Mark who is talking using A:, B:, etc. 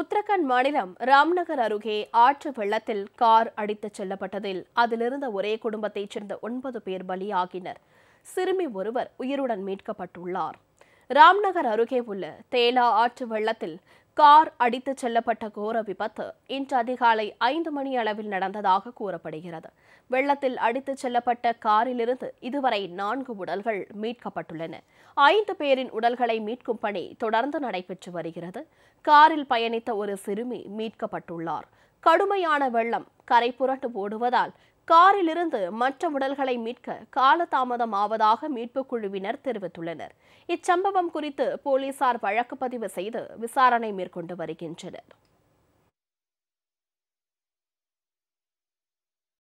A: உத்தரகண்ட் மாநிலம் ராம்நகர் அருகே ஆற்று வெள்ளத்தில் கார் அடித்துச் செல்லப்பட்டதில் அதிலிருந்த ஒரே குடும்பத்தைச் சேர்ந்த ஒன்பது பேர் பலியாகினர் சிறுமி ஒருவர் உயிருடன் மீட்கப்பட்டுள்ளார் ராம்நகர் அருகே உள்ள தேலா ஆற்று வெள்ளத்தில் கார் அடித்து செல்லப்பட்ட கோர விபத்து இன்று அதிகாலை ஐந்து மணி அளவில் நடந்ததாக கூறப்படுகிறது வெள்ளத்தில் அடித்து செல்லப்பட்ட காரிலிருந்து இதுவரை நான்கு உடல்கள் மீட்கப்பட்டுள்ளன ஐந்து பேரின் உடல்களை மீட்கும் பணி தொடர்ந்து நடைபெற்று வருகிறது காரில் பயணித்த ஒரு சிறுமி மீட்கப்பட்டுள்ளார் கடுமையான வெள்ளம் கரை புரட்டு ஓடுவதால் காரிலிருந்து மற்ற உடல்களை மீட்க காலதாமதம் ஆவதாக மீட்பு குழுவினர் தெரிவித்துள்ளனர் இச்சம்பவம் குறித்து போலீசார் வழக்கு பதிவு செய்து விசாரணை மேற்கொண்டு வருகின்றனர்